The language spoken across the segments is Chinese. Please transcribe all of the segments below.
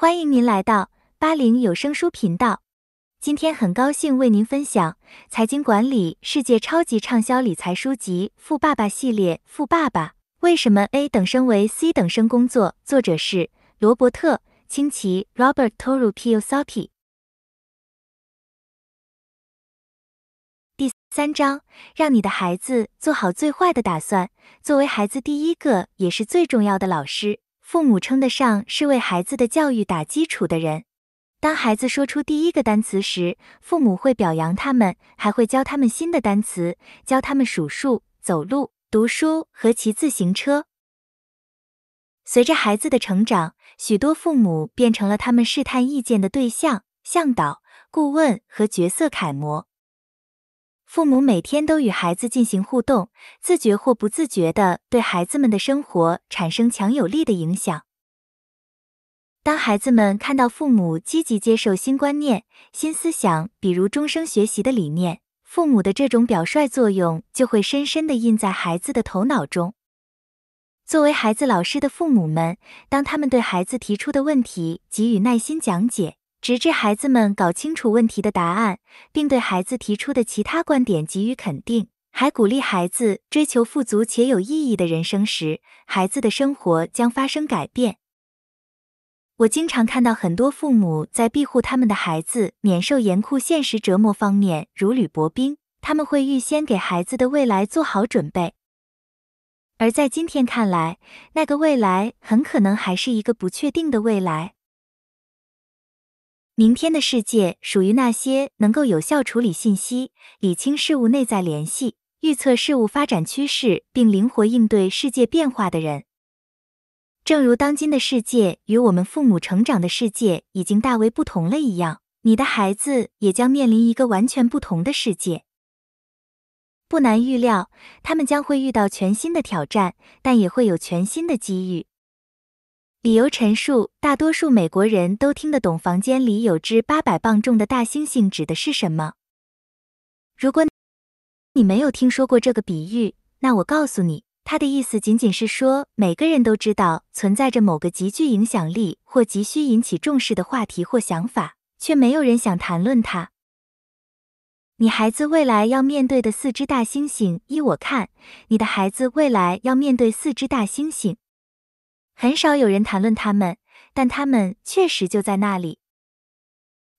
欢迎您来到八零有声书频道。今天很高兴为您分享财经管理世界超级畅销理财书籍《富爸爸系列》《富爸爸》为什么 A 等生为 C 等生工作？作者是罗伯特·清崎 （Robert T. o r u p i y o s a k i 第三章：让你的孩子做好最坏的打算。作为孩子第一个也是最重要的老师。父母称得上是为孩子的教育打基础的人。当孩子说出第一个单词时，父母会表扬他们，还会教他们新的单词，教他们数数、走路、读书和骑自行车。随着孩子的成长，许多父母变成了他们试探意见的对象、向导、顾问和角色楷模。父母每天都与孩子进行互动，自觉或不自觉的对孩子们的生活产生强有力的影响。当孩子们看到父母积极接受新观念、新思想，比如终生学习的理念，父母的这种表率作用就会深深的印在孩子的头脑中。作为孩子老师的父母们，当他们对孩子提出的问题给予耐心讲解。直至孩子们搞清楚问题的答案，并对孩子提出的其他观点给予肯定，还鼓励孩子追求富足且有意义的人生时，孩子的生活将发生改变。我经常看到很多父母在庇护他们的孩子免受严酷现实折磨方面如履薄冰，他们会预先给孩子的未来做好准备，而在今天看来，那个未来很可能还是一个不确定的未来。明天的世界属于那些能够有效处理信息、理清事物内在联系、预测事物发展趋势，并灵活应对世界变化的人。正如当今的世界与我们父母成长的世界已经大为不同了一样，你的孩子也将面临一个完全不同的世界。不难预料，他们将会遇到全新的挑战，但也会有全新的机遇。理由陈述：大多数美国人都听得懂“房间里有只八百磅重的大猩猩”指的是什么。如果你没有听说过这个比喻，那我告诉你，它的意思仅仅是说每个人都知道存在着某个极具影响力或急需引起重视的话题或想法，却没有人想谈论它。你孩子未来要面对的四只大猩猩，依我看，你的孩子未来要面对四只大猩猩。很少有人谈论他们，但他们确实就在那里。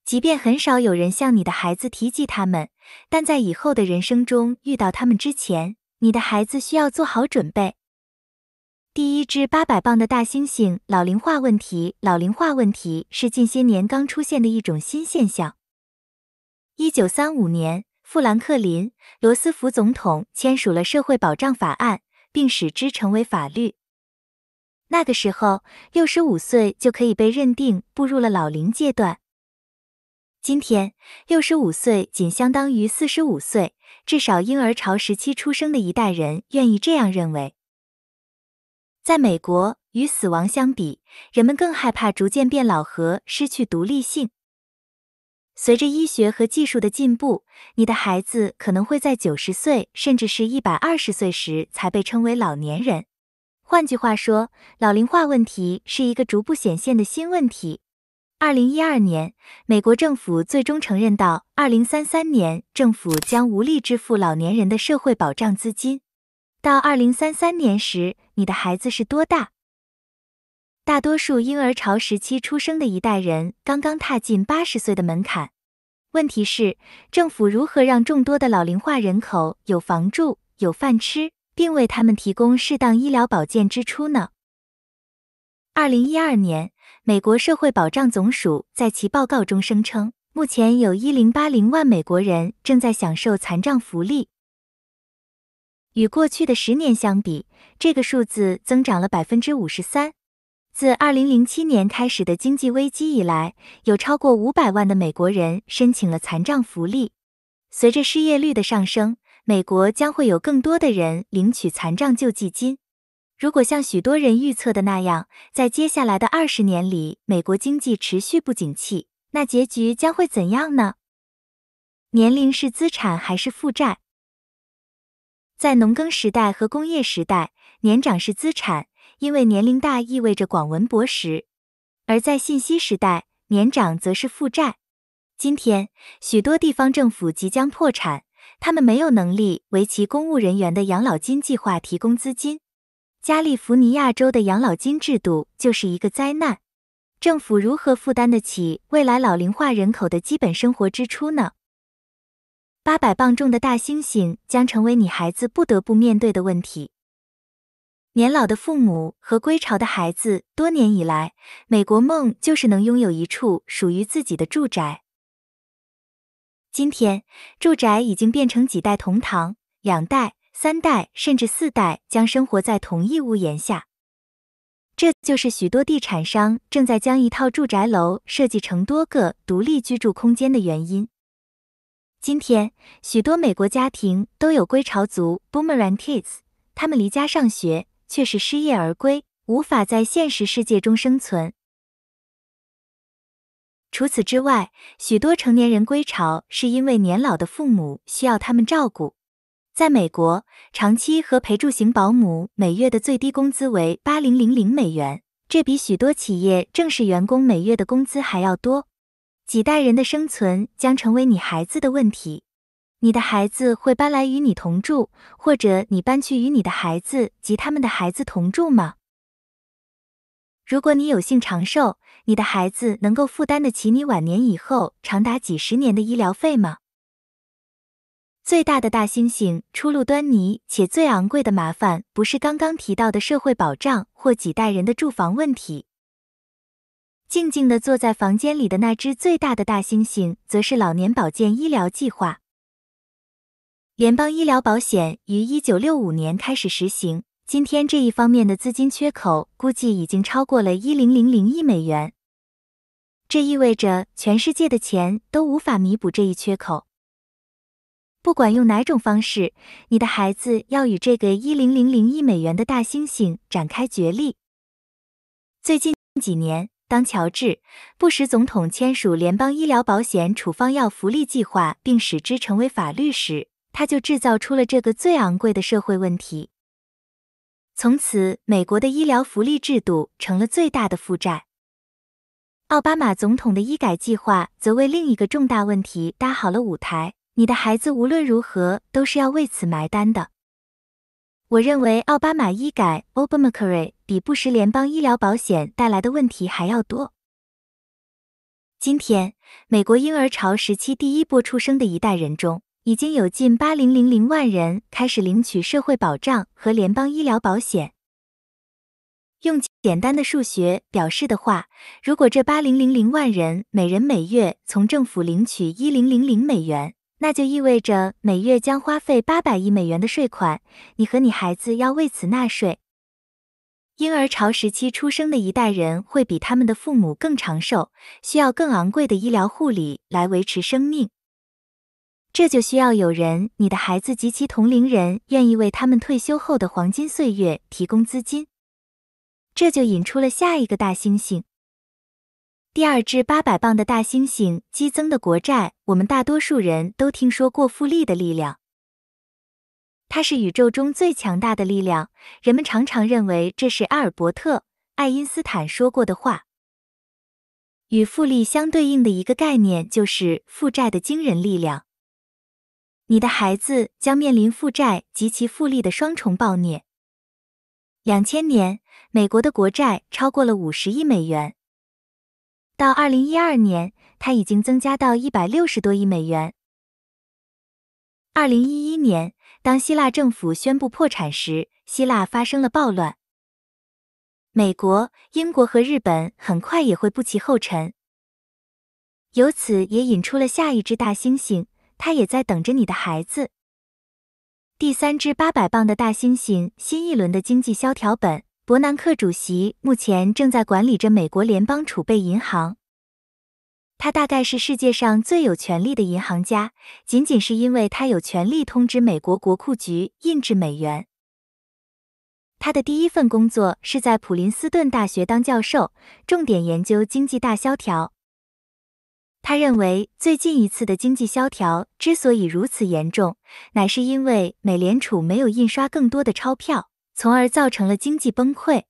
即便很少有人向你的孩子提及他们，但在以后的人生中遇到他们之前，你的孩子需要做好准备。第一只八百磅的大猩猩。老龄化问题，老龄化问题是近些年刚出现的一种新现象。一九三五年，富兰克林·罗斯福总统签署了社会保障法案，并使之成为法律。那个时候，六十五岁就可以被认定步入了老龄阶段。今天，六十五岁仅相当于四十五岁，至少婴儿潮时期出生的一代人愿意这样认为。在美国，与死亡相比，人们更害怕逐渐变老和失去独立性。随着医学和技术的进步，你的孩子可能会在九十岁甚至是一百二十岁时才被称为老年人。换句话说，老龄化问题是一个逐步显现的新问题。二零一二年，美国政府最终承认，到二零三三年，政府将无力支付老年人的社会保障资金。到二零三三年时，你的孩子是多大？大多数婴儿潮时期出生的一代人刚刚踏进八十岁的门槛。问题是，政府如何让众多的老龄化人口有房住、有饭吃？并为他们提供适当医疗保健支出呢？二零一二年，美国社会保障总署在其报告中声称，目前有一零八零万美国人正在享受残障福利。与过去的十年相比，这个数字增长了百分之五十三。自二零零七年开始的经济危机以来，有超过五百万的美国人申请了残障福利。随着失业率的上升，美国将会有更多的人领取残障救济金。如果像许多人预测的那样，在接下来的二十年里，美国经济持续不景气，那结局将会怎样呢？年龄是资产还是负债？在农耕时代和工业时代，年长是资产，因为年龄大意味着广文博识；而在信息时代，年长则是负债。今天，许多地方政府即将破产。他们没有能力为其公务人员的养老金计划提供资金。加利福尼亚州的养老金制度就是一个灾难。政府如何负担得起未来老龄化人口的基本生活支出呢？八百磅重的大猩猩将成为你孩子不得不面对的问题。年老的父母和归巢的孩子，多年以来，美国梦就是能拥有一处属于自己的住宅。今天，住宅已经变成几代同堂，两代、三代甚至四代将生活在同一屋檐下。这就是许多地产商正在将一套住宅楼设计成多个独立居住空间的原因。今天，许多美国家庭都有归巢族 （Boomerang Kids），他们离家上学，却是失业而归，无法在现实世界中生存。除此之外，许多成年人归巢是因为年老的父母需要他们照顾。在美国，长期和陪住型保姆每月的最低工资为八零零零美元，这比许多企业正式员工每月的工资还要多。几代人的生存将成为你孩子的问题。你的孩子会搬来与你同住，或者你搬去与你的孩子及他们的孩子同住吗？如果你有幸长寿，你的孩子能够负担得起你晚年以后长达几十年的医疗费吗？最大的大猩猩出路端倪，且最昂贵的麻烦不是刚刚提到的社会保障或几代人的住房问题。静静地坐在房间里的那只最大的大猩猩，则是老年保健医疗计划。联邦医疗保险于1965年开始实行，今天这一方面的资金缺口估计已经超过了一零零零亿美元。这意味着全世界的钱都无法弥补这一缺口。不管用哪种方式，你的孩子要与这个一零零零亿美元的大猩猩展开角力。最近几年，当乔治·布什总统签署联邦医疗保险处方药福利计划并使之成为法律时，他就制造出了这个最昂贵的社会问题。从此，美国的医疗福利制度成了最大的负债。奥巴马总统的医改计划则为另一个重大问题搭好了舞台。你的孩子无论如何都是要为此埋单的。我认为奥巴马医改 （Obamacare） 比布什联邦医疗保险带来的问题还要多。今天，美国婴儿潮时期第一波出生的一代人中，已经有近八零零零万人开始领取社会保障和联邦医疗保险。用简单的数学表示的话，如果这八零零零万人每人每月从政府领取一零零零美元，那就意味着每月将花费八百亿美元的税款。你和你孩子要为此纳税。婴儿潮时期出生的一代人会比他们的父母更长寿，需要更昂贵的医疗护理来维持生命。这就需要有人，你的孩子及其同龄人愿意为他们退休后的黄金岁月提供资金。这就引出了下一个大猩猩，第二只八百磅的大猩猩。激增的国债，我们大多数人都听说过复利的力量，它是宇宙中最强大的力量。人们常常认为这是阿尔伯特·爱因斯坦说过的话。与复利相对应的一个概念就是负债的惊人力量。你的孩子将面临负债及其复利的双重暴虐。两千年。美国的国债超过了五十亿美元，到二零一二年，它已经增加到一百六十多亿美元。二零一一年，当希腊政府宣布破产时，希腊发生了暴乱。美国、英国和日本很快也会步其后尘。由此也引出了下一只大猩猩，它也在等着你的孩子。第三只八百磅的大猩猩，新一轮的经济萧条本。伯南克主席目前正在管理着美国联邦储备银行。他大概是世界上最有权力的银行家，仅仅是因为他有权利通知美国国库局印制美元。他的第一份工作是在普林斯顿大学当教授，重点研究经济大萧条。他认为最近一次的经济萧条之所以如此严重，乃是因为美联储没有印刷更多的钞票。从而造成了经济崩溃。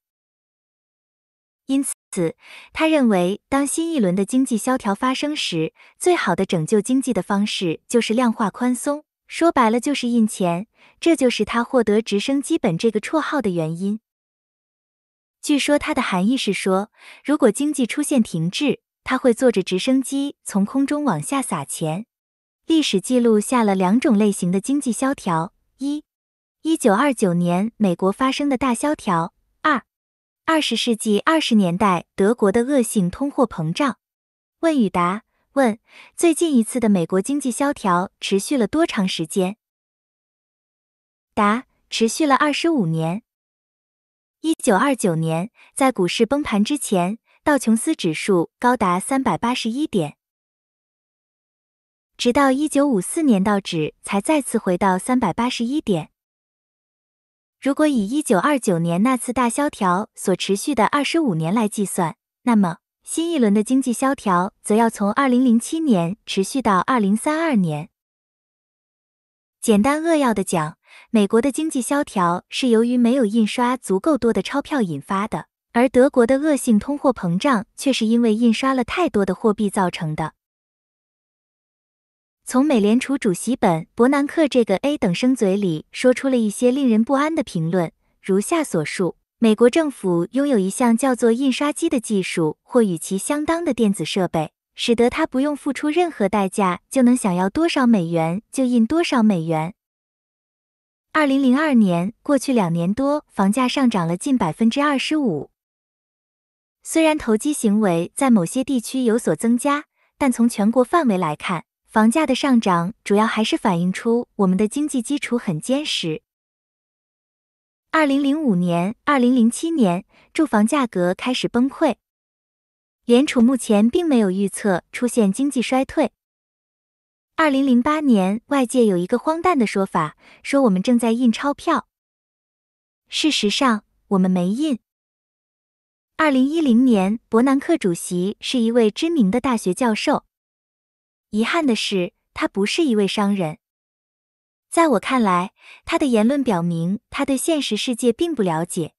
因此，他认为当新一轮的经济萧条发生时，最好的拯救经济的方式就是量化宽松，说白了就是印钱。这就是他获得“直升机本”这个绰号的原因。据说它的含义是说，如果经济出现停滞，他会坐着直升机从空中往下撒钱。历史记录下了两种类型的经济萧条：一。一九二九年美国发生的大萧条，二二十世纪二十年代德国的恶性通货膨胀。问与答：问最近一次的美国经济萧条持续了多长时间？答持续了二十五年。一九二九年在股市崩盘之前，道琼斯指数高达三百八十一点，直到一九五四年道指才再次回到三百八十一点。如果以一九二九年那次大萧条所持续的二十五年来计算，那么新一轮的经济萧条则要从二零零七年持续到二零三二年。简单扼要的讲，美国的经济萧条是由于没有印刷足够多的钞票引发的，而德国的恶性通货膨胀却是因为印刷了太多的货币造成的。从美联储主席本·伯南克这个 A 等生嘴里说出了一些令人不安的评论，如下所述：美国政府拥有一项叫做“印刷机”的技术，或与其相当的电子设备，使得它不用付出任何代价就能想要多少美元就印多少美元。二零零二年过去两年多，房价上涨了近百分之二十五。虽然投机行为在某些地区有所增加，但从全国范围来看。房价的上涨主要还是反映出我们的经济基础很坚实。二零零五年、二零零七年，住房价格开始崩溃。联储目前并没有预测出现经济衰退。二零零八年，外界有一个荒诞的说法，说我们正在印钞票。事实上，我们没印。二零一零年，伯南克主席是一位知名的大学教授。遗憾的是，他不是一位商人。在我看来，他的言论表明他对现实世界并不了解。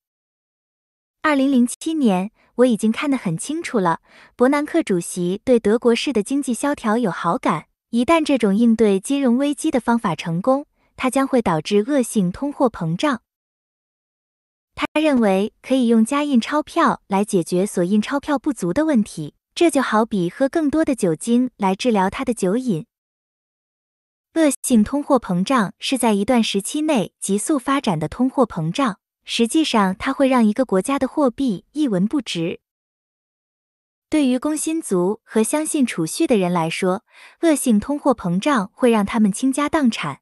二零零七年，我已经看得很清楚了。伯南克主席对德国式的经济萧条有好感。一旦这种应对金融危机的方法成功，它将会导致恶性通货膨胀。他认为可以用加印钞票来解决所印钞票不足的问题。这就好比喝更多的酒精来治疗他的酒瘾。恶性通货膨胀是在一段时期内急速发展的通货膨胀，实际上它会让一个国家的货币一文不值。对于工薪族和相信储蓄的人来说，恶性通货膨胀会让他们倾家荡产。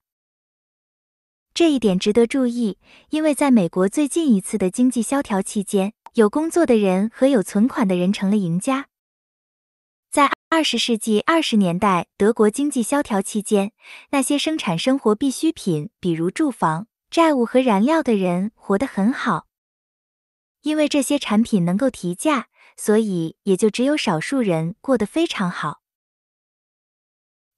这一点值得注意，因为在美国最近一次的经济萧条期间，有工作的人和有存款的人成了赢家。二十世纪二十年代，德国经济萧条期间，那些生产生活必需品，比如住房、债务和燃料的人，活得很好，因为这些产品能够提价，所以也就只有少数人过得非常好。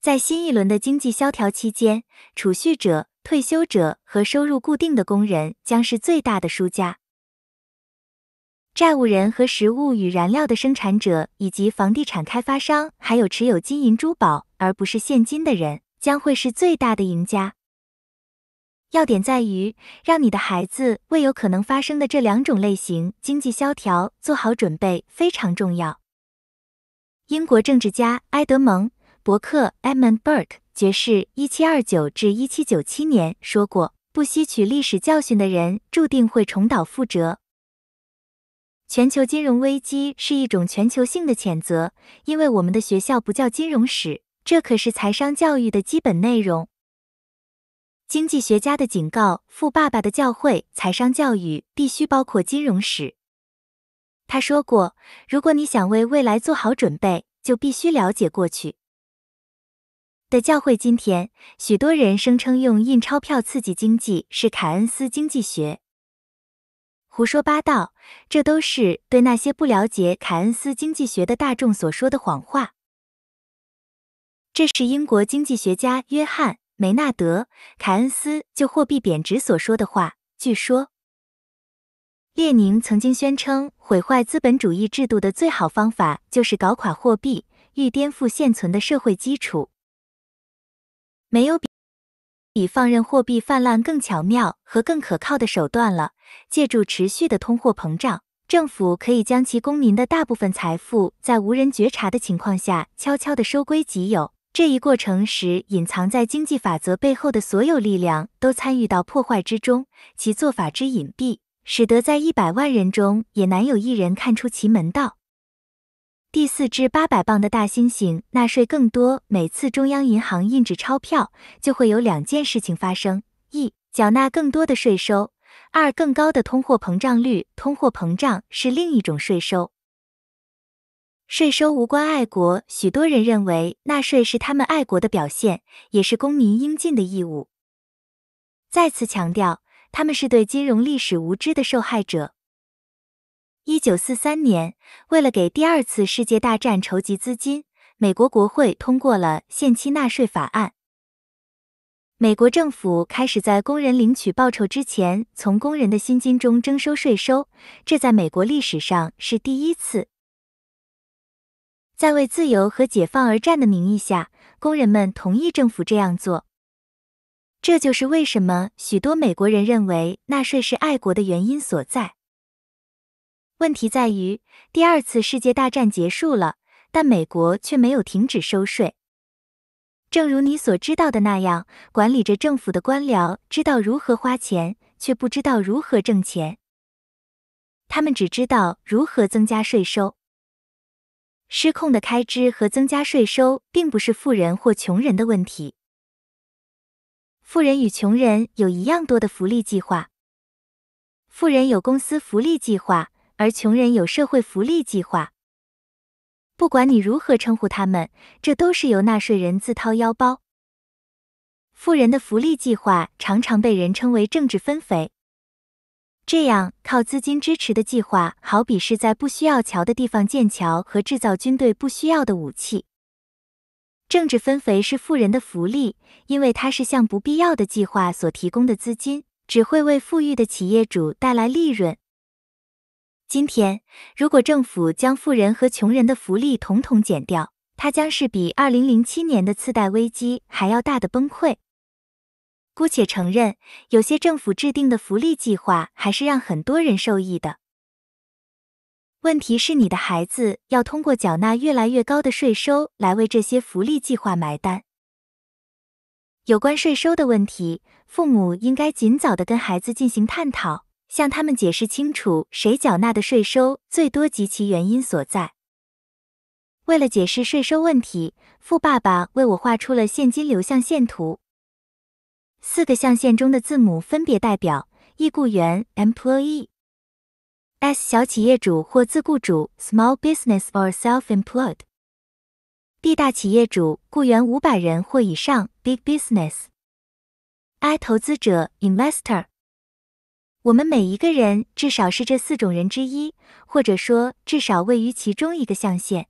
在新一轮的经济萧条期间，储蓄者、退休者和收入固定的工人将是最大的输家。债务人和食物与燃料的生产者，以及房地产开发商，还有持有金银珠宝而不是现金的人，将会是最大的赢家。要点在于，让你的孩子为有可能发生的这两种类型经济萧条做好准备非常重要。英国政治家埃德蒙·伯克 （Edmund Burke） 爵士 （1729-1797） 说过：“不吸取历史教训的人，注定会重蹈覆辙。”全球金融危机是一种全球性的谴责，因为我们的学校不叫金融史，这可是财商教育的基本内容。经济学家的警告，富爸爸的教诲，财商教育必须包括金融史。他说过，如果你想为未来做好准备，就必须了解过去的教会今天，许多人声称用印钞票刺激经济是凯恩斯经济学。胡说八道！这都是对那些不了解凯恩斯经济学的大众所说的谎话。这是英国经济学家约翰·梅纳德·凯恩斯就货币贬值所说的话。据说，列宁曾经宣称，毁坏资本主义制度的最好方法就是搞垮货币，欲颠覆现存的社会基础。没有比比放任货币泛滥更巧妙和更可靠的手段了。借助持续的通货膨胀，政府可以将其公民的大部分财富在无人觉察的情况下悄悄地收归己有。这一过程时，隐藏在经济法则背后的所有力量都参与到破坏之中，其做法之隐蔽，使得在一百万人中也难有一人看出其门道。第四只八百磅的大猩猩纳税更多。每次中央银行印制钞票，就会有两件事情发生：一、缴纳更多的税收；二、更高的通货膨胀率。通货膨胀是另一种税收。税收无关爱国，许多人认为纳税是他们爱国的表现，也是公民应尽的义务。再次强调，他们是对金融历史无知的受害者。一九四三年，为了给第二次世界大战筹集资金，美国国会通过了限期纳税法案。美国政府开始在工人领取报酬之前，从工人的薪金中征收税收，这在美国历史上是第一次。在为自由和解放而战的名义下，工人们同意政府这样做。这就是为什么许多美国人认为纳税是爱国的原因所在。问题在于，第二次世界大战结束了，但美国却没有停止收税。正如你所知道的那样，管理着政府的官僚知道如何花钱，却不知道如何挣钱。他们只知道如何增加税收。失控的开支和增加税收并不是富人或穷人的问题。富人与穷人有一样多的福利计划。富人有公司福利计划。而穷人有社会福利计划，不管你如何称呼他们，这都是由纳税人自掏腰包。富人的福利计划常常被人称为政治分肥，这样靠资金支持的计划，好比是在不需要桥的地方建桥和制造军队不需要的武器。政治分肥是富人的福利，因为它是向不必要的计划所提供的资金，只会为富裕的企业主带来利润。今天，如果政府将富人和穷人的福利统统减掉，它将是比二零零七年的次贷危机还要大的崩溃。姑且承认，有些政府制定的福利计划还是让很多人受益的。问题是，你的孩子要通过缴纳越来越高的税收来为这些福利计划埋单。有关税收的问题，父母应该尽早的跟孩子进行探讨。向他们解释清楚谁缴纳的税收最多及其原因所在。为了解释税收问题，富爸爸为我画出了现金流象限图。四个象限中的字母分别代表：E 雇员 （Employee）、S 小企业主或自雇主 （Small Business or Self-employed）、B 大企业主（雇员五百人或以上，Big Business）、I 投资者 （Investor）。我们每一个人至少是这四种人之一，或者说至少位于其中一个象限。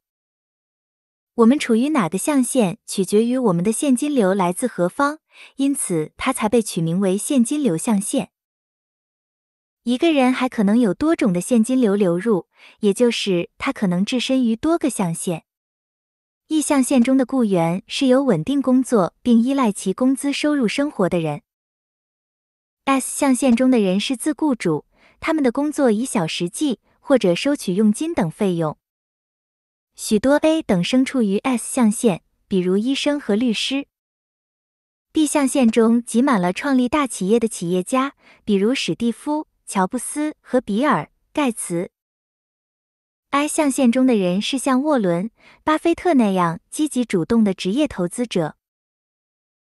我们处于哪个象限，取决于我们的现金流来自何方，因此它才被取名为现金流象限。一个人还可能有多种的现金流流入，也就是他可能置身于多个象限。一象限中的雇员是有稳定工作并依赖其工资收入生活的人。S 象限中的人是自雇主，他们的工作以小时计或者收取佣金等费用。许多 A 等生处于 S 象限，比如医生和律师。B 象限中挤满了创立大企业的企业家，比如史蒂夫·乔布斯和比尔·盖茨。I 象限中的人是像沃伦·巴菲特那样积极主动的职业投资者，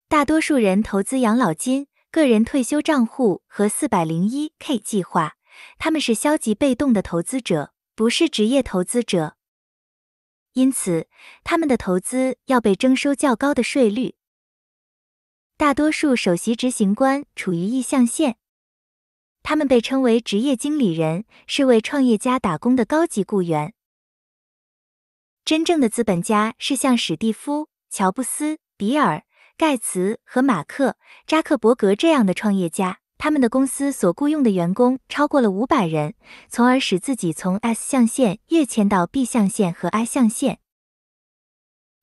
大多数人投资养老金。个人退休账户和 401(k) 计划，他们是消极被动的投资者，不是职业投资者，因此他们的投资要被征收较高的税率。大多数首席执行官处于意向线，他们被称为职业经理人，是为创业家打工的高级雇员。真正的资本家是像史蒂夫·乔布斯、比尔。盖茨和马克·扎克伯格这样的创业家，他们的公司所雇佣的员工超过了五百人，从而使自己从 S 象限跃迁到 B 象限和 I 象限。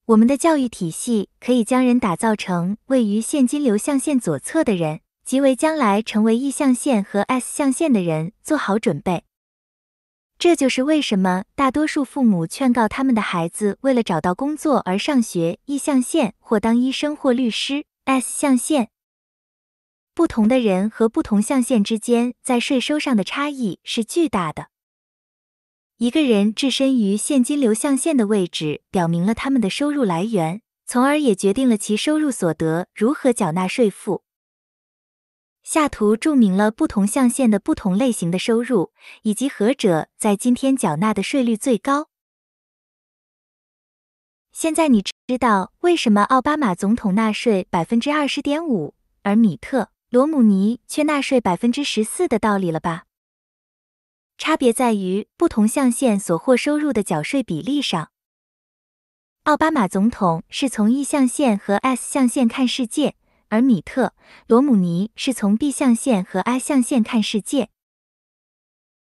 我们的教育体系可以将人打造成位于现金流象限左侧的人，即为将来成为 E 象限和 S 象限的人做好准备。这就是为什么大多数父母劝告他们的孩子为了找到工作而上学，一象限或当医生或律师。S 象限。不同的人和不同象限之间在税收上的差异是巨大的。一个人置身于现金流象限的位置，表明了他们的收入来源，从而也决定了其收入所得如何缴纳税负。下图注明了不同象限的不同类型的收入，以及何者在今天缴纳的税率最高。现在你知道为什么奥巴马总统纳税百分之二十点五，而米特·罗姆尼却纳税百分之十四的道理了吧？差别在于不同象限所获收入的缴税比例上。奥巴马总统是从 E 象限和 S 象限看世界。而米特·罗姆尼是从 B 象限和 I 象限看世界。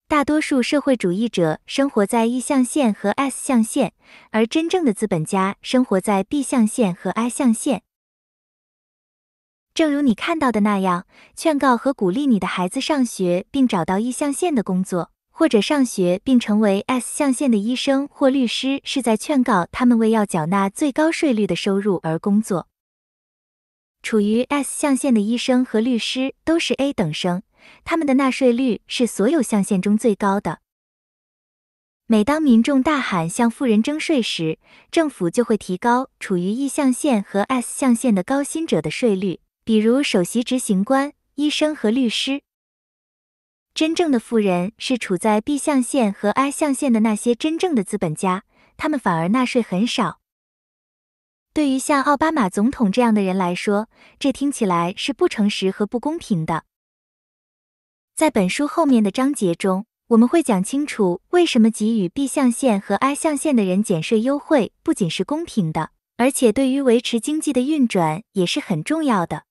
大多数社会主义者生活在 E 象限和 S 象限，而真正的资本家生活在 B 象限和 I 象限。正如你看到的那样，劝告和鼓励你的孩子上学并找到 E 象限的工作，或者上学并成为 S 象限的医生或律师，是在劝告他们为要缴纳最高税率的收入而工作。处于 S 象限的医生和律师都是 A 等生，他们的纳税率是所有象限中最高的。每当民众大喊向富人征税时，政府就会提高处于 E 象限和 S 象限的高薪者的税率，比如首席执行官、医生和律师。真正的富人是处在 B 象限和 I 象限的那些真正的资本家，他们反而纳税很少。对于像奥巴马总统这样的人来说，这听起来是不诚实和不公平的。在本书后面的章节中，我们会讲清楚为什么给予 B 象限和 I 象限的人减税优惠不仅是公平的，而且对于维持经济的运转也是很重要的。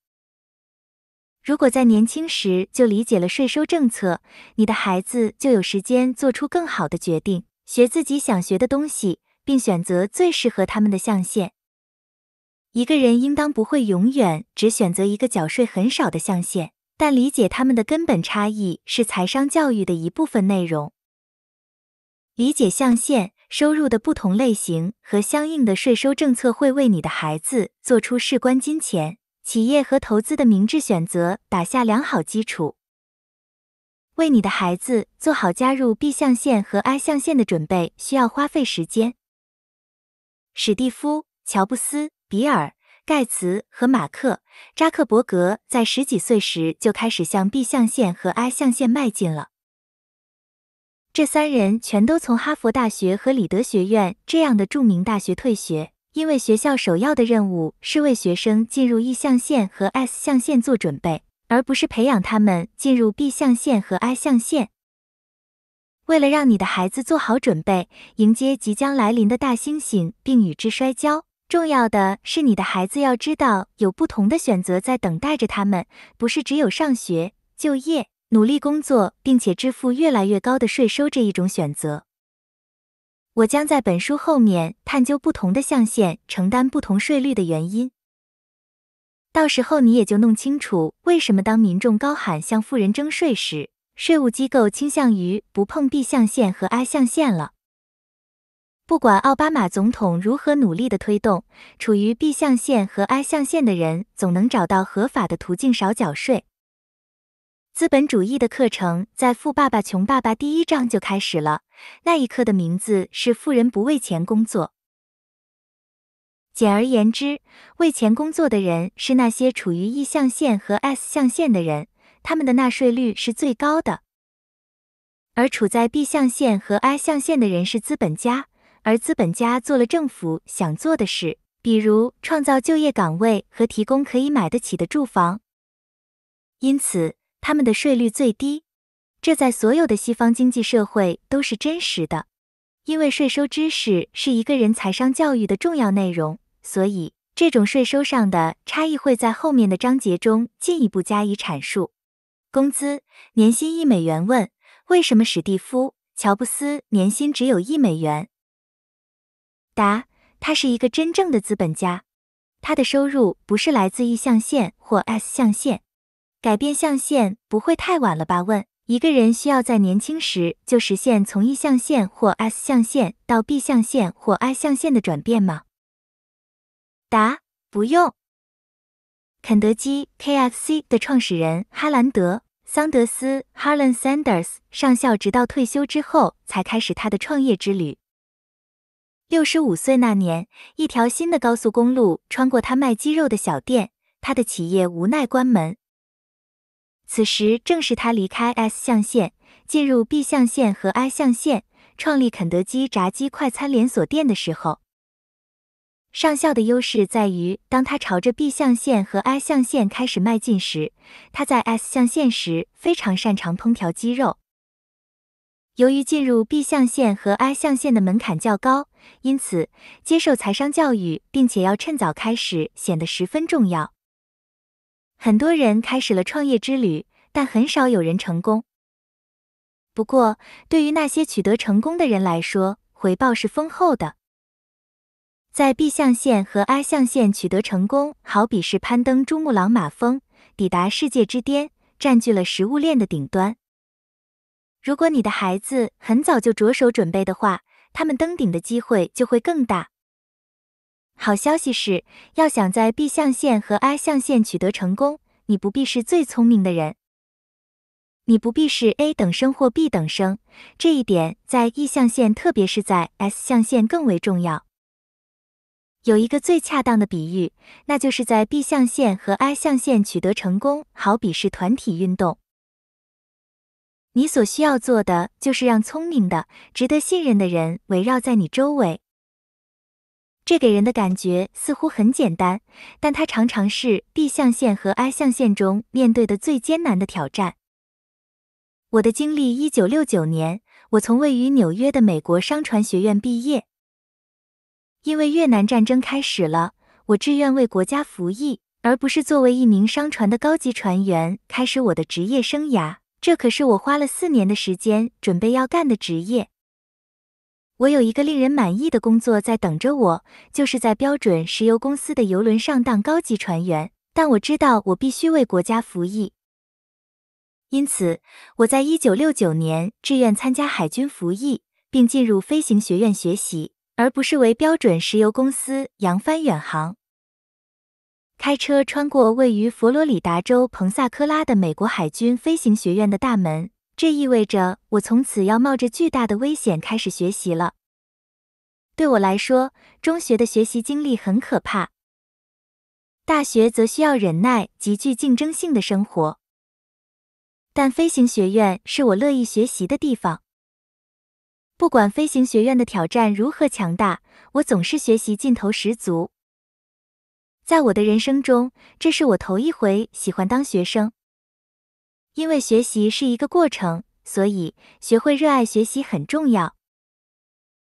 如果在年轻时就理解了税收政策，你的孩子就有时间做出更好的决定，学自己想学的东西，并选择最适合他们的象限。一个人应当不会永远只选择一个缴税很少的象限，但理解他们的根本差异是财商教育的一部分内容。理解象限收入的不同类型和相应的税收政策，会为你的孩子做出事关金钱、企业和投资的明智选择打下良好基础。为你的孩子做好加入 B 象限和 I 象限的准备，需要花费时间。史蒂夫·乔布斯。比尔·盖茨和马克·扎克伯格在十几岁时就开始向 B 象限和 I 象限迈进了。这三人全都从哈佛大学和里德学院这样的著名大学退学，因为学校首要的任务是为学生进入 E 象限和 S 象限做准备，而不是培养他们进入 B 象限和 I 象限。为了让你的孩子做好准备，迎接即将来临的大猩猩，并与之摔跤。重要的是，你的孩子要知道，有不同的选择在等待着他们，不是只有上学、就业、努力工作，并且支付越来越高的税收这一种选择。我将在本书后面探究不同的象限承担不同税率的原因，到时候你也就弄清楚，为什么当民众高喊向富人征税时，税务机构倾向于不碰 B 象限和 I 象限了。不管奥巴马总统如何努力的推动，处于 B 象限和 I 象限的人总能找到合法的途径少缴税。资本主义的课程在《富爸爸穷爸爸》第一章就开始了，那一课的名字是“富人不为钱工作”。简而言之，为钱工作的人是那些处于 E 象限和 S 象限的人，他们的纳税率是最高的。而处在 B 象限和 I 象限的人是资本家。而资本家做了政府想做的事，比如创造就业岗位和提供可以买得起的住房，因此他们的税率最低。这在所有的西方经济社会都是真实的。因为税收知识是一个人财商教育的重要内容，所以这种税收上的差异会在后面的章节中进一步加以阐述。工资，年薪一美元？问为什么史蒂夫·乔布斯年薪只有一美元？答：他是一个真正的资本家，他的收入不是来自 E 象限或 S 象限。改变象限不会太晚了吧？问：一个人需要在年轻时就实现从 E 象限或 S 象限到 B 象限或 I 象限的转变吗？答：不用。肯德基 （KFC） 的创始人哈兰德·桑德斯 （Harlan Sanders） 上校直到退休之后才开始他的创业之旅。六十五岁那年，一条新的高速公路穿过他卖鸡肉的小店，他的企业无奈关门。此时正是他离开 S 象限，进入 B 象限和 I 象限，创立肯德基炸鸡快餐连锁店的时候。上校的优势在于，当他朝着 B 象限和 I 象限开始迈进时，他在 S 象限时非常擅长烹调鸡肉。由于进入 B 象限和 I 象限的门槛较高，因此接受财商教育，并且要趁早开始，显得十分重要。很多人开始了创业之旅，但很少有人成功。不过，对于那些取得成功的人来说，回报是丰厚的。在 B 象限和 I 象限取得成功，好比是攀登珠穆朗玛峰，抵达世界之巅，占据了食物链的顶端。如果你的孩子很早就着手准备的话，他们登顶的机会就会更大。好消息是，要想在 B 象限和 I 象限取得成功，你不必是最聪明的人，你不必是 A 等生或 B 等生，这一点在 E 象限，特别是在 S 象限更为重要。有一个最恰当的比喻，那就是在 B 象限和 I 象限取得成功，好比是团体运动。你所需要做的就是让聪明的、值得信任的人围绕在你周围。这给人的感觉似乎很简单，但它常常是 B 象限和 I 象限中面对的最艰难的挑战。我的经历：一九六九年，我从位于纽约的美国商船学院毕业。因为越南战争开始了，我志愿为国家服役，而不是作为一名商船的高级船员开始我的职业生涯。这可是我花了四年的时间准备要干的职业。我有一个令人满意的工作在等着我，就是在标准石油公司的游轮上当高级船员。但我知道我必须为国家服役，因此我在1969年志愿参加海军服役，并进入飞行学院学习，而不是为标准石油公司扬帆远航。开车穿过位于佛罗里达州彭萨科拉的美国海军飞行学院的大门，这意味着我从此要冒着巨大的危险开始学习了。对我来说，中学的学习经历很可怕，大学则需要忍耐极具竞争性的生活。但飞行学院是我乐意学习的地方。不管飞行学院的挑战如何强大，我总是学习劲头十足。在我的人生中，这是我头一回喜欢当学生。因为学习是一个过程，所以学会热爱学习很重要。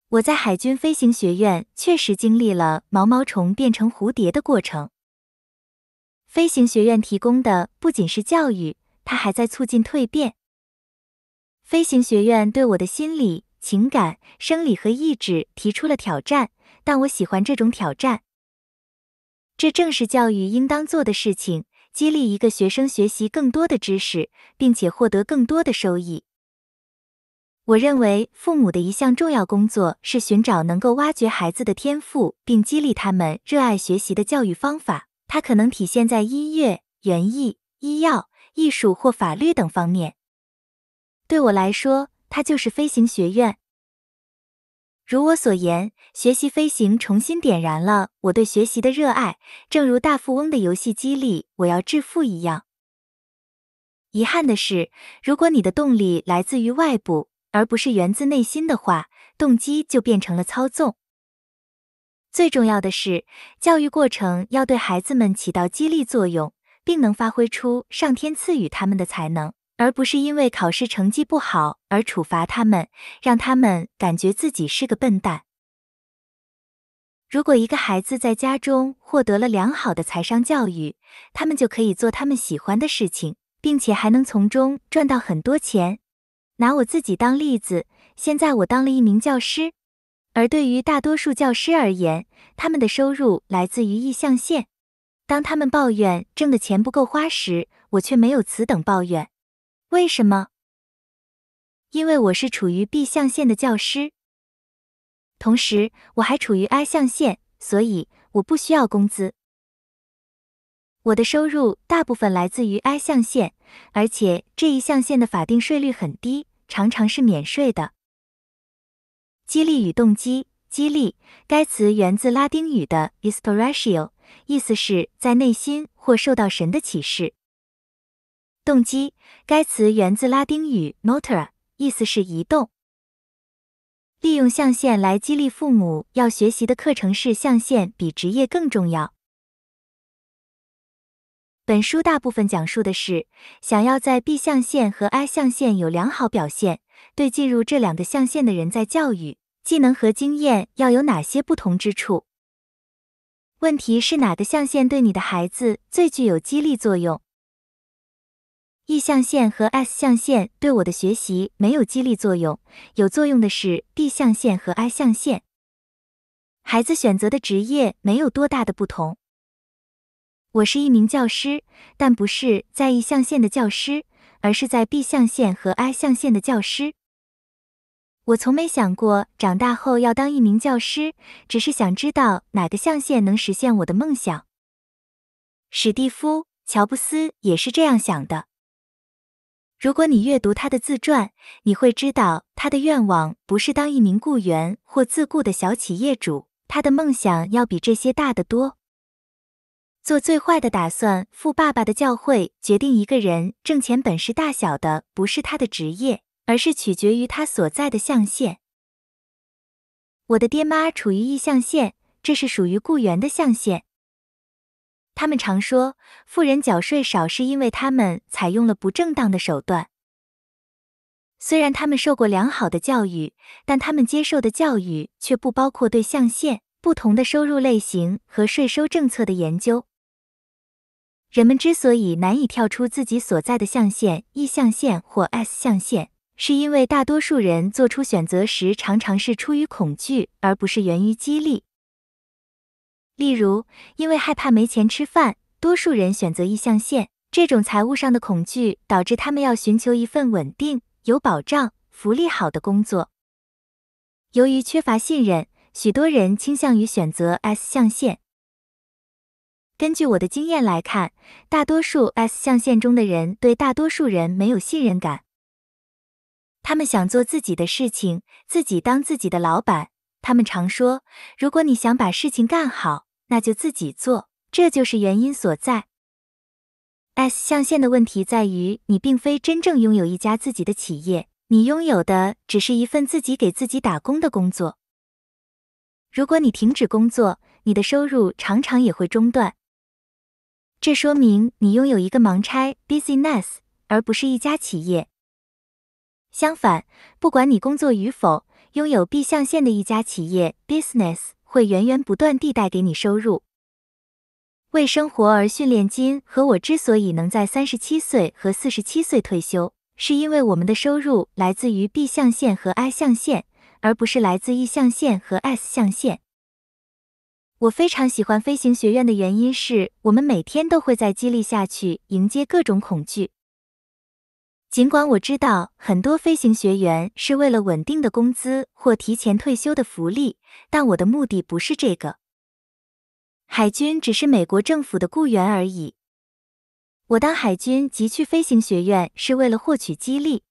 我在海军飞行学院确实经历了毛毛虫变成蝴蝶的过程。飞行学院提供的不仅是教育，它还在促进蜕变。飞行学院对我的心理、情感、生理和意志提出了挑战，但我喜欢这种挑战。这正是教育应当做的事情，激励一个学生学习更多的知识，并且获得更多的收益。我认为父母的一项重要工作是寻找能够挖掘孩子的天赋并激励他们热爱学习的教育方法，它可能体现在音乐、园艺、医药、艺术或法律等方面。对我来说，它就是飞行学院。如我所言，学习飞行重新点燃了我对学习的热爱，正如大富翁的游戏激励我要致富一样。遗憾的是，如果你的动力来自于外部而不是源自内心的话，动机就变成了操纵。最重要的是，教育过程要对孩子们起到激励作用，并能发挥出上天赐予他们的才能。而不是因为考试成绩不好而处罚他们，让他们感觉自己是个笨蛋。如果一个孩子在家中获得了良好的财商教育，他们就可以做他们喜欢的事情，并且还能从中赚到很多钱。拿我自己当例子，现在我当了一名教师，而对于大多数教师而言，他们的收入来自于意象线。当他们抱怨挣的钱不够花时，我却没有此等抱怨。为什么？因为我是处于 B 象限的教师，同时我还处于 I 象限，所以我不需要工资。我的收入大部分来自于 I 象限，而且这一象限的法定税率很低，常常是免税的。激励与动机，激励，该词源自拉丁语的 i n s p i r a t i o 意思是“在内心”或“受到神的启示”。动机，该词源自拉丁语 m o t o r 意思是移动。利用象限来激励父母要学习的课程是象限比职业更重要。本书大部分讲述的是，想要在 B 象限和 I 象限有良好表现，对进入这两个象限的人在教育、技能和经验要有哪些不同之处？问题是哪个象限对你的孩子最具有激励作用？E 象限和 S 象限对我的学习没有激励作用，有作用的是 B 象限和 I 象限。孩子选择的职业没有多大的不同。我是一名教师，但不是在 E 象限的教师，而是在 B 象限和 I 象限的教师。我从没想过长大后要当一名教师，只是想知道哪个象限能实现我的梦想。史蒂夫·乔布斯也是这样想的。如果你阅读他的自传，你会知道他的愿望不是当一名雇员或自雇的小企业主，他的梦想要比这些大得多。做最坏的打算，富爸爸的教诲决定一个人挣钱本事大小的不是他的职业，而是取决于他所在的象限。我的爹妈处于意象线，这是属于雇员的象限。他们常说，富人缴税少，是因为他们采用了不正当的手段。虽然他们受过良好的教育，但他们接受的教育却不包括对象限、不同的收入类型和税收政策的研究。人们之所以难以跳出自己所在的象限 （E 象限或 S 象限），是因为大多数人做出选择时，常常是出于恐惧，而不是源于激励。例如，因为害怕没钱吃饭，多数人选择一向线。这种财务上的恐惧导致他们要寻求一份稳定、有保障、福利好的工作。由于缺乏信任，许多人倾向于选择 S 象限。根据我的经验来看，大多数 S 象限中的人对大多数人没有信任感。他们想做自己的事情，自己当自己的老板。他们常说：“如果你想把事情干好，”那就自己做，这就是原因所在。S 象限的问题在于，你并非真正拥有一家自己的企业，你拥有的只是一份自己给自己打工的工作。如果你停止工作，你的收入常常也会中断。这说明你拥有一个忙差 business，而不是一家企业。相反，不管你工作与否，拥有 B 象限的一家企业 business。会源源不断地带给你收入，为生活而训练。金和我之所以能在三十七岁和四十七岁退休，是因为我们的收入来自于 B 象限和 I 象限，而不是来自 E 象限和 S 象限。我非常喜欢飞行学院的原因是我们每天都会在激励下去迎接各种恐惧。尽管我知道很多飞行学员是为了稳定的工资或提前退休的福利，但我的目的不是这个。海军只是美国政府的雇员而已。我当海军即去飞行学院是为了获取激励。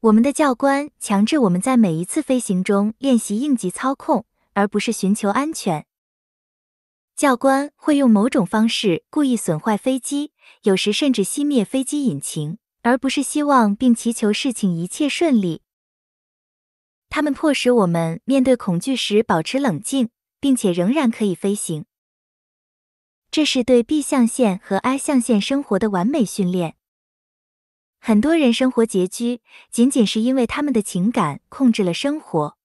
我们的教官强制我们在每一次飞行中练习应急操控，而不是寻求安全。教官会用某种方式故意损坏飞机。有时甚至熄灭飞机引擎，而不是希望并祈求事情一切顺利。他们迫使我们面对恐惧时保持冷静，并且仍然可以飞行。这是对 B 象限和 I 象限生活的完美训练。很多人生活拮据，仅仅是因为他们的情感控制了生活。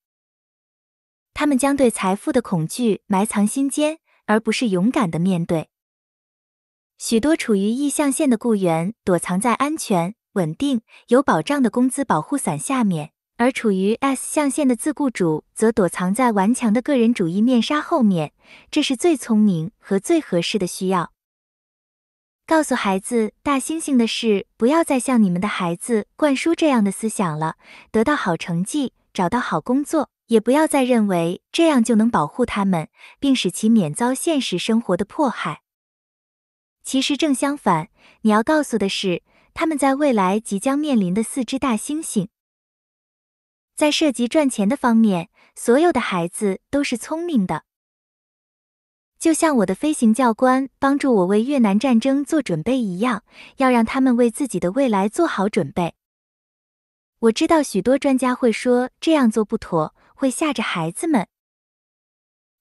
他们将对财富的恐惧埋藏心间，而不是勇敢的面对。许多处于 E 相线的雇员躲藏在安全、稳定、有保障的工资保护伞下面，而处于 S 象线的自雇主则躲藏在顽强的个人主义面纱后面。这是最聪明和最合适的需要。告诉孩子大猩猩的事，不要再向你们的孩子灌输这样的思想了。得到好成绩、找到好工作，也不要再认为这样就能保护他们，并使其免遭现实生活的迫害。其实正相反，你要告诉的是，他们在未来即将面临的四只大猩猩。在涉及赚钱的方面，所有的孩子都是聪明的。就像我的飞行教官帮助我为越南战争做准备一样，要让他们为自己的未来做好准备。我知道许多专家会说这样做不妥，会吓着孩子们。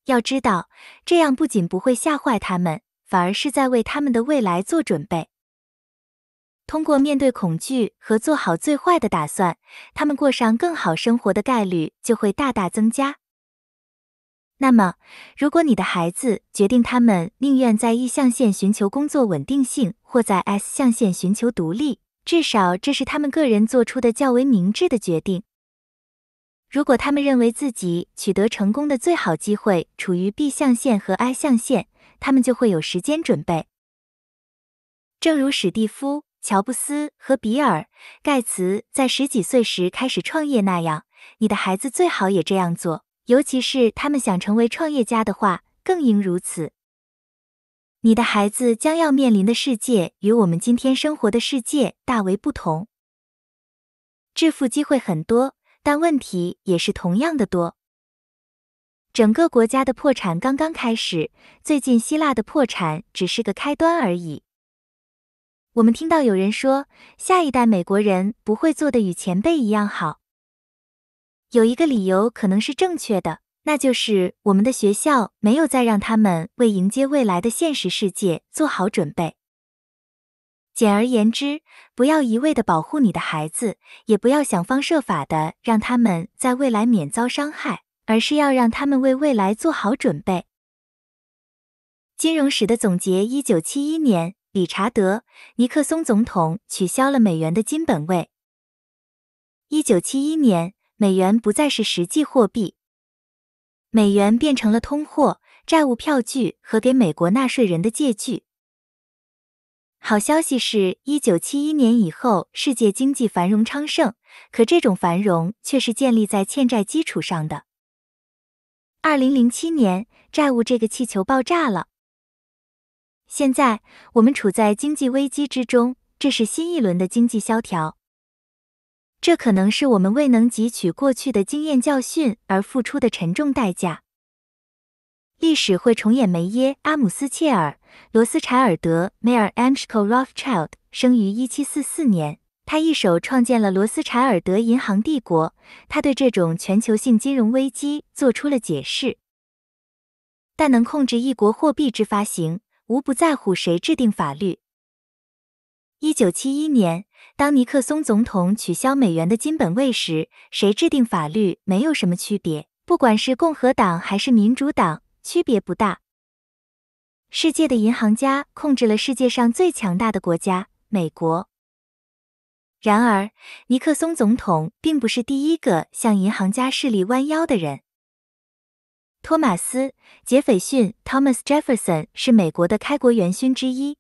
要知道，这样不仅不会吓坏他们。反而是在为他们的未来做准备。通过面对恐惧和做好最坏的打算，他们过上更好生活的概率就会大大增加。那么，如果你的孩子决定他们宁愿在 E 象限寻求工作稳定性，或在 S 象限寻求独立，至少这是他们个人做出的较为明智的决定。如果他们认为自己取得成功的最好机会处于 B 象限和 I 象限。他们就会有时间准备，正如史蒂夫·乔布斯和比尔·盖茨在十几岁时开始创业那样，你的孩子最好也这样做，尤其是他们想成为创业家的话，更应如此。你的孩子将要面临的世界与我们今天生活的世界大为不同，致富机会很多，但问题也是同样的多。整个国家的破产刚刚开始，最近希腊的破产只是个开端而已。我们听到有人说，下一代美国人不会做的与前辈一样好。有一个理由可能是正确的，那就是我们的学校没有再让他们为迎接未来的现实世界做好准备。简而言之，不要一味的保护你的孩子，也不要想方设法的让他们在未来免遭伤害。而是要让他们为未来做好准备。金融史的总结：一九七一年，理查德·尼克松总统取消了美元的金本位。一九七一年，美元不再是实际货币，美元变成了通货、债务票据和给美国纳税人的借据。好消息是，一九七一年以后，世界经济繁荣昌盛。可这种繁荣却是建立在欠债基础上的。二零零七年，债务这个气球爆炸了。现在我们处在经济危机之中，这是新一轮的经济萧条。这可能是我们未能汲取过去的经验教训而付出的沉重代价。历史会重演。梅耶·阿姆斯切尔·罗斯柴尔德 m e r Amshko Rothschild） 生于一七四四年。他一手创建了罗斯柴尔德银行帝国，他对这种全球性金融危机做出了解释。但能控制一国货币之发行，无不在乎谁制定法律。一九七一年，当尼克松总统取消美元的金本位时，谁制定法律没有什么区别，不管是共和党还是民主党，区别不大。世界的银行家控制了世界上最强大的国家——美国。然而，尼克松总统并不是第一个向银行家势力弯腰的人。托马斯·杰斐逊 （Thomas Jefferson） 是美国的开国元勋之一，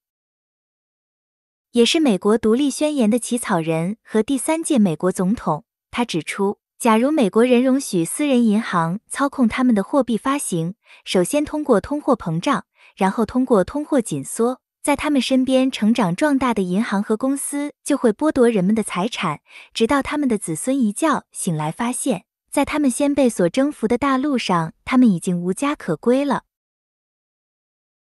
也是美国独立宣言的起草人和第三届美国总统。他指出，假如美国人容许私人银行操控他们的货币发行，首先通过通货膨胀，然后通过通货紧缩。在他们身边成长壮大的银行和公司就会剥夺人们的财产，直到他们的子孙一觉醒来，发现在他们先辈所征服的大陆上，他们已经无家可归了。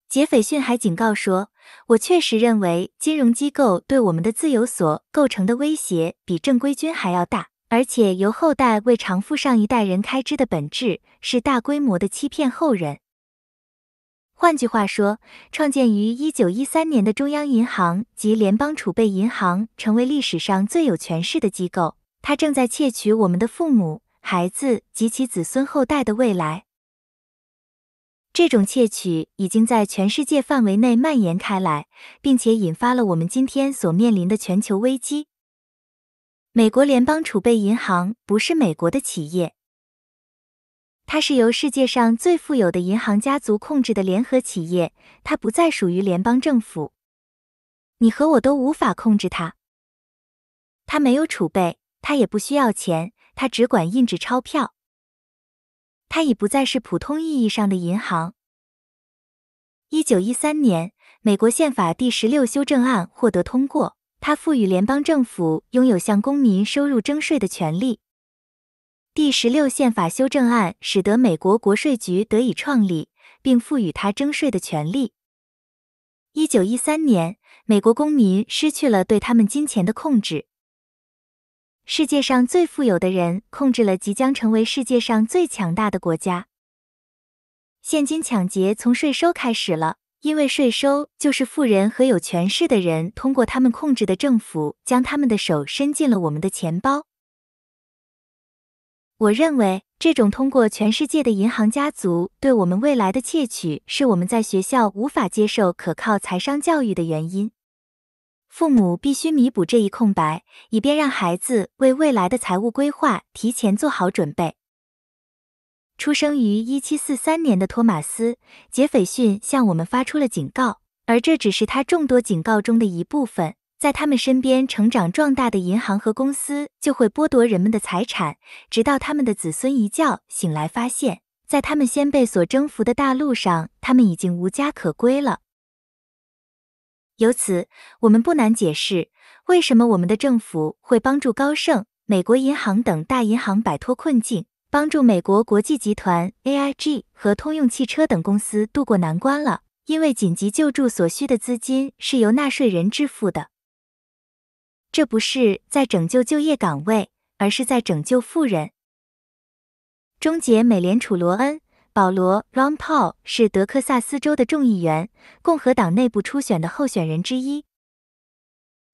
杰斐逊还警告说：“我确实认为金融机构对我们的自由所构成的威胁比正规军还要大，而且由后代为偿付上一代人开支的本质是大规模的欺骗后人。”换句话说，创建于1913年的中央银行及联邦储备银行成为历史上最有权势的机构。它正在窃取我们的父母、孩子及其子孙后代的未来。这种窃取已经在全世界范围内蔓延开来，并且引发了我们今天所面临的全球危机。美国联邦储备银行不是美国的企业。它是由世界上最富有的银行家族控制的联合企业，它不再属于联邦政府，你和我都无法控制它。它没有储备，它也不需要钱，它只管印制钞票。它已不再是普通意义上的银行。一九一三年，美国宪法第十六修正案获得通过，它赋予联邦政府拥有向公民收入征税的权利。第十六宪法修正案使得美国国税局得以创立，并赋予他征税的权利。一九一三年，美国公民失去了对他们金钱的控制。世界上最富有的人控制了即将成为世界上最强大的国家。现金抢劫从税收开始了，因为税收就是富人和有权势的人通过他们控制的政府将他们的手伸进了我们的钱包。我认为，这种通过全世界的银行家族对我们未来的窃取，是我们在学校无法接受可靠财商教育的原因。父母必须弥补这一空白，以便让孩子为未来的财务规划提前做好准备。出生于一七四三年的托马斯·杰斐逊向我们发出了警告，而这只是他众多警告中的一部分。在他们身边成长壮大的银行和公司就会剥夺人们的财产，直到他们的子孙一觉醒来，发现在他们先辈所征服的大陆上，他们已经无家可归了。由此，我们不难解释为什么我们的政府会帮助高盛、美国银行等大银行摆脱困境，帮助美国国际集团 （AIG） 和通用汽车等公司渡过难关了，因为紧急救助所需的资金是由纳税人支付的。这不是在拯救就业岗位，而是在拯救富人。终结美联储，罗恩·保罗 （Ron Paul） 是德克萨斯州的众议员，共和党内部初选的候选人之一。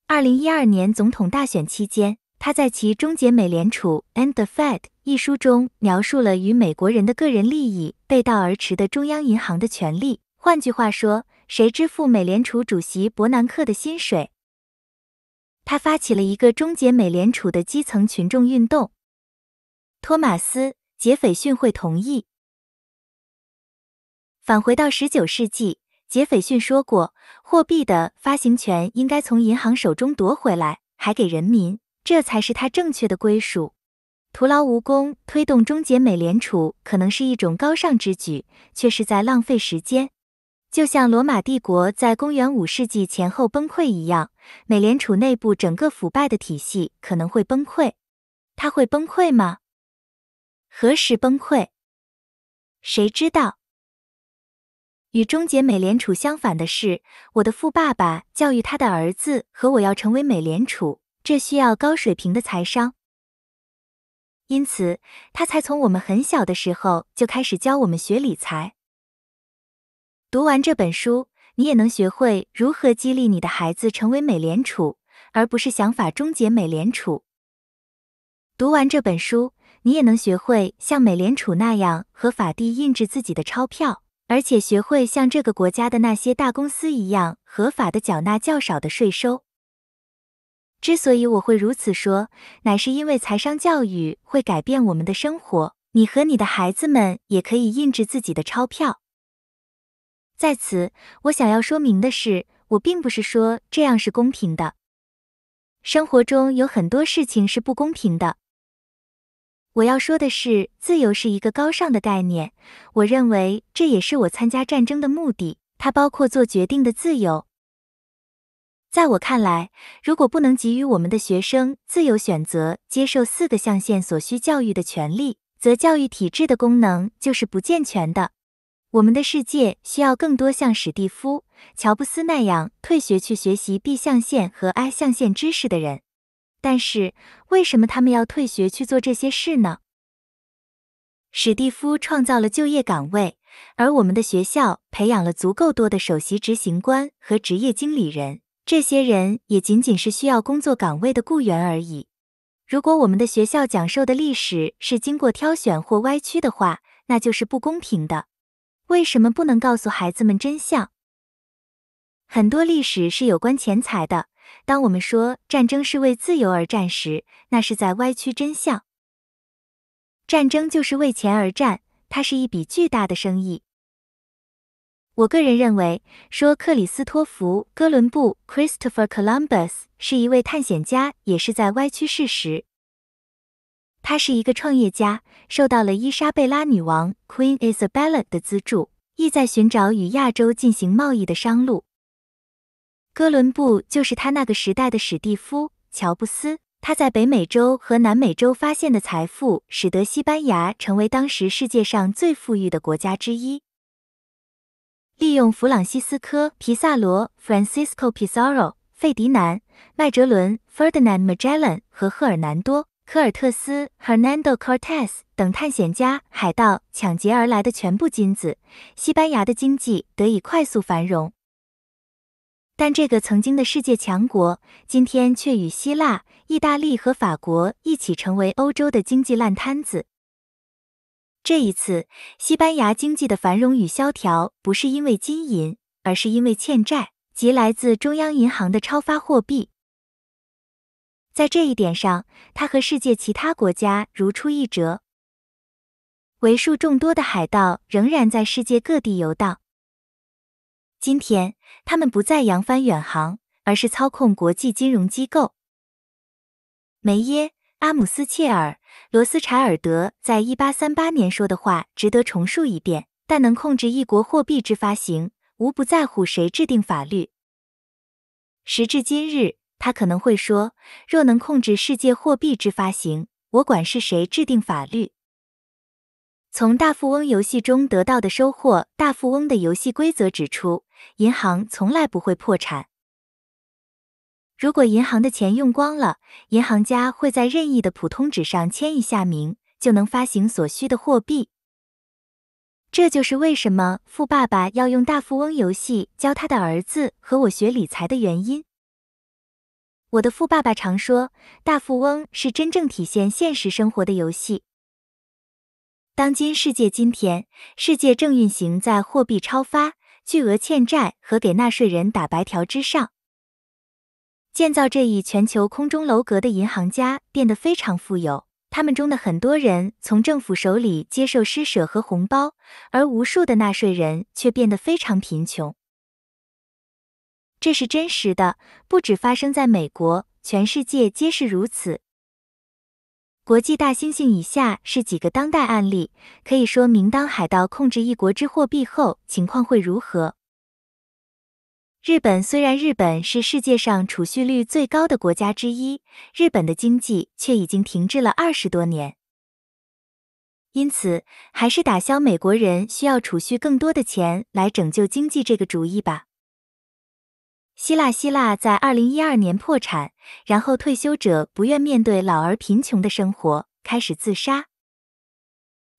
二零一二年总统大选期间，他在其《终结美联储》（End the Fed） 一书中描述了与美国人的个人利益背道而驰的中央银行的权利。换句话说，谁支付美联储主席伯南克的薪水？他发起了一个终结美联储的基层群众运动。托马斯·杰斐逊会同意。返回到十九世纪，杰斐逊说过，货币的发行权应该从银行手中夺回来，还给人民，这才是他正确的归属。徒劳无功推动终结美联储，可能是一种高尚之举，却是在浪费时间。就像罗马帝国在公元五世纪前后崩溃一样，美联储内部整个腐败的体系可能会崩溃。它会崩溃吗？何时崩溃？谁知道？与终结美联储相反的是，我的富爸爸教育他的儿子和我要成为美联储，这需要高水平的财商。因此，他才从我们很小的时候就开始教我们学理财。读完这本书，你也能学会如何激励你的孩子成为美联储，而不是想法终结美联储。读完这本书，你也能学会像美联储那样合法地印制自己的钞票，而且学会像这个国家的那些大公司一样合法的缴纳较少的税收。之所以我会如此说，乃是因为财商教育会改变我们的生活，你和你的孩子们也可以印制自己的钞票。在此，我想要说明的是，我并不是说这样是公平的。生活中有很多事情是不公平的。我要说的是，自由是一个高尚的概念。我认为这也是我参加战争的目的。它包括做决定的自由。在我看来，如果不能给予我们的学生自由选择接受四个象限所需教育的权利，则教育体制的功能就是不健全的。我们的世界需要更多像史蒂夫·乔布斯那样退学去学习 B 象限和 I 象限知识的人，但是为什么他们要退学去做这些事呢？史蒂夫创造了就业岗位，而我们的学校培养了足够多的首席执行官和职业经理人，这些人也仅仅是需要工作岗位的雇员而已。如果我们的学校讲授的历史是经过挑选或歪曲的话，那就是不公平的。为什么不能告诉孩子们真相？很多历史是有关钱财的。当我们说战争是为自由而战时，那是在歪曲真相。战争就是为钱而战，它是一笔巨大的生意。我个人认为，说克里斯托弗·哥伦布 （Christopher Columbus） 是一位探险家，也是在歪曲事实。他是一个创业家，受到了伊莎贝拉女王 Queen Isabella 的资助，意在寻找与亚洲进行贸易的商路。哥伦布就是他那个时代的史蒂夫·乔布斯。他在北美洲和南美洲发现的财富，使得西班牙成为当时世界上最富裕的国家之一。利用弗朗西斯科·皮萨罗 （Francisco Pizarro）、费迪南·麦哲伦 （Ferdinand Magellan） 和赫尔南多。科尔特斯 （Hernando Cortes） 等探险家、海盗抢劫而来的全部金子，西班牙的经济得以快速繁荣。但这个曾经的世界强国，今天却与希腊、意大利和法国一起成为欧洲的经济烂摊子。这一次，西班牙经济的繁荣与萧条不是因为金银，而是因为欠债及来自中央银行的超发货币。在这一点上，它和世界其他国家如出一辙。为数众多的海盗仍然在世界各地游荡。今天，他们不再扬帆远航，而是操控国际金融机构。梅耶、阿姆斯切尔、罗斯柴尔德在一八三八年说的话值得重述一遍：但能控制一国货币之发行，无不在乎谁制定法律。时至今日。他可能会说：“若能控制世界货币之发行，我管是谁制定法律。”从大富翁游戏中得到的收获，大富翁的游戏规则指出，银行从来不会破产。如果银行的钱用光了，银行家会在任意的普通纸上签一下名，就能发行所需的货币。这就是为什么富爸爸要用大富翁游戏教他的儿子和我学理财的原因。我的富爸爸常说，大富翁是真正体现现实生活的游戏。当今世界，今天世界正运行在货币超发、巨额欠债和给纳税人打白条之上。建造这一全球空中楼阁的银行家变得非常富有，他们中的很多人从政府手里接受施舍和红包，而无数的纳税人却变得非常贫穷。这是真实的，不止发生在美国，全世界皆是如此。国际大猩猩以下是几个当代案例，可以说明当海盗控制一国之货币后，情况会如何。日本虽然日本是世界上储蓄率最高的国家之一，日本的经济却已经停滞了二十多年。因此，还是打消美国人需要储蓄更多的钱来拯救经济这个主意吧。希腊、希腊在二零一二年破产，然后退休者不愿面对老而贫穷的生活，开始自杀。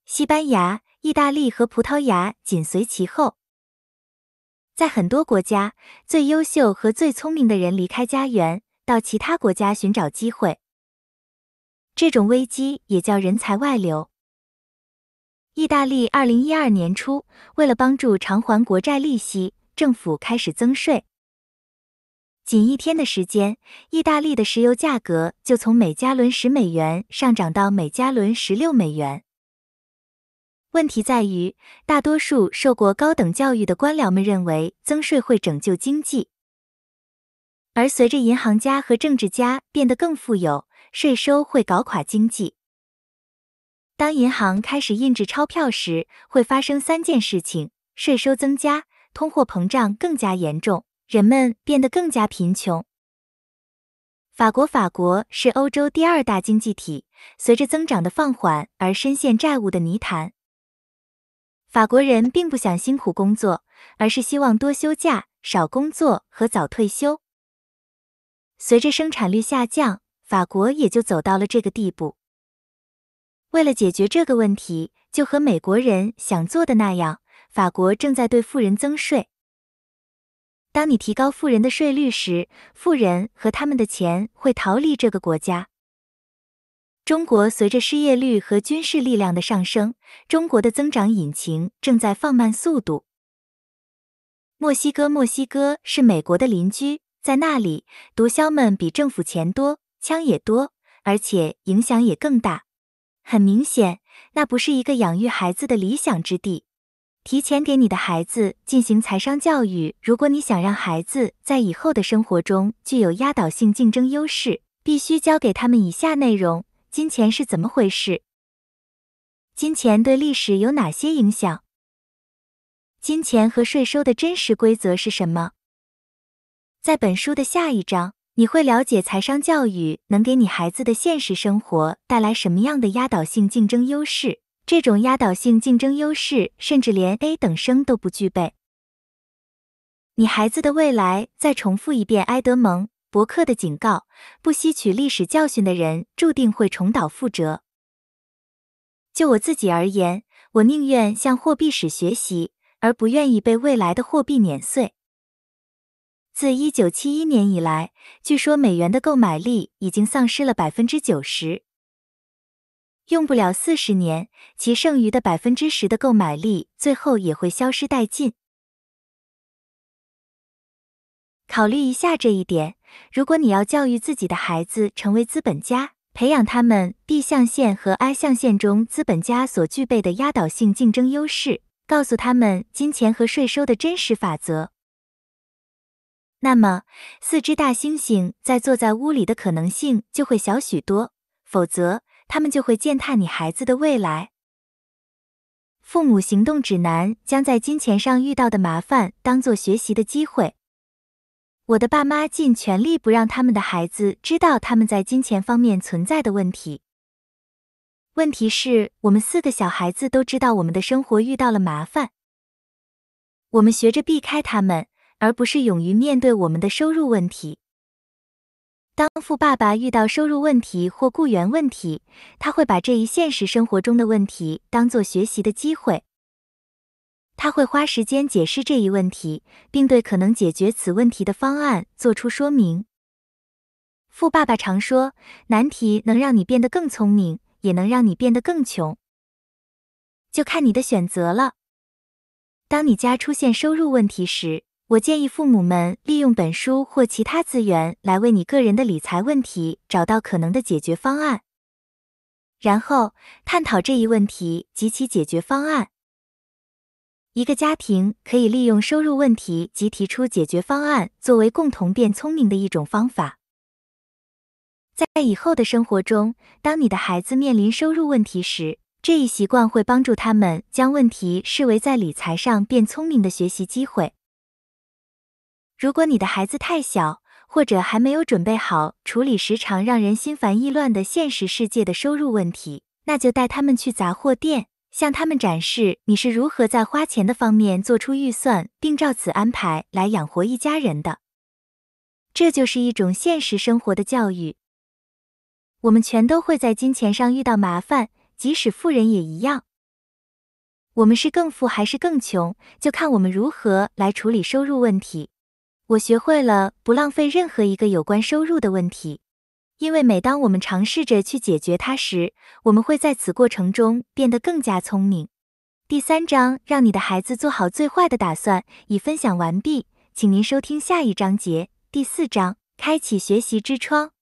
西班牙、意大利和葡萄牙紧随其后。在很多国家，最优秀和最聪明的人离开家园，到其他国家寻找机会。这种危机也叫人才外流。意大利二零一二年初，为了帮助偿还国债利息，政府开始增税。仅一天的时间，意大利的石油价格就从每加仑十美元上涨到每加仑十六美元。问题在于，大多数受过高等教育的官僚们认为增税会拯救经济，而随着银行家和政治家变得更富有，税收会搞垮经济。当银行开始印制钞票时，会发生三件事情：税收增加，通货膨胀更加严重。人们变得更加贫穷。法国，法国是欧洲第二大经济体，随着增长的放缓而深陷债务的泥潭。法国人并不想辛苦工作，而是希望多休假、少工作和早退休。随着生产率下降，法国也就走到了这个地步。为了解决这个问题，就和美国人想做的那样，法国正在对富人增税。当你提高富人的税率时，富人和他们的钱会逃离这个国家。中国随着失业率和军事力量的上升，中国的增长引擎正在放慢速度。墨西哥，墨西哥是美国的邻居，在那里，毒枭们比政府钱多，枪也多，而且影响也更大。很明显，那不是一个养育孩子的理想之地。提前给你的孩子进行财商教育。如果你想让孩子在以后的生活中具有压倒性竞争优势，必须教给他们以下内容：金钱是怎么回事？金钱对历史有哪些影响？金钱和税收的真实规则是什么？在本书的下一章，你会了解财商教育能给你孩子的现实生活带来什么样的压倒性竞争优势。这种压倒性竞争优势，甚至连 A 等生都不具备。你孩子的未来，再重复一遍埃德蒙·伯克的警告：不吸取历史教训的人，注定会重蹈覆辙。就我自己而言，我宁愿向货币史学习，而不愿意被未来的货币碾碎。自1971年以来，据说美元的购买力已经丧失了90%。用不了四十年，其剩余的百分之十的购买力最后也会消失殆尽。考虑一下这一点，如果你要教育自己的孩子成为资本家，培养他们 B 象限和 I 象限中资本家所具备的压倒性竞争优势，告诉他们金钱和税收的真实法则，那么四只大猩猩在坐在屋里的可能性就会小许多。否则。他们就会践踏你孩子的未来。父母行动指南将在金钱上遇到的麻烦当做学习的机会。我的爸妈尽全力不让他们的孩子知道他们在金钱方面存在的问题。问题是，我们四个小孩子都知道我们的生活遇到了麻烦。我们学着避开他们，而不是勇于面对我们的收入问题。当富爸爸遇到收入问题或雇员问题，他会把这一现实生活中的问题当做学习的机会。他会花时间解释这一问题，并对可能解决此问题的方案作出说明。富爸爸常说：“难题能让你变得更聪明，也能让你变得更穷，就看你的选择了。”当你家出现收入问题时，我建议父母们利用本书或其他资源来为你个人的理财问题找到可能的解决方案，然后探讨这一问题及其解决方案。一个家庭可以利用收入问题及提出解决方案作为共同变聪明的一种方法。在以后的生活中，当你的孩子面临收入问题时，这一习惯会帮助他们将问题视为在理财上变聪明的学习机会。如果你的孩子太小，或者还没有准备好处理时常让人心烦意乱的现实世界的收入问题，那就带他们去杂货店，向他们展示你是如何在花钱的方面做出预算，并照此安排来养活一家人的。这就是一种现实生活的教育。我们全都会在金钱上遇到麻烦，即使富人也一样。我们是更富还是更穷，就看我们如何来处理收入问题。我学会了不浪费任何一个有关收入的问题，因为每当我们尝试着去解决它时，我们会在此过程中变得更加聪明。第三章：让你的孩子做好最坏的打算。已分享完毕，请您收听下一章节。第四章：开启学习之窗。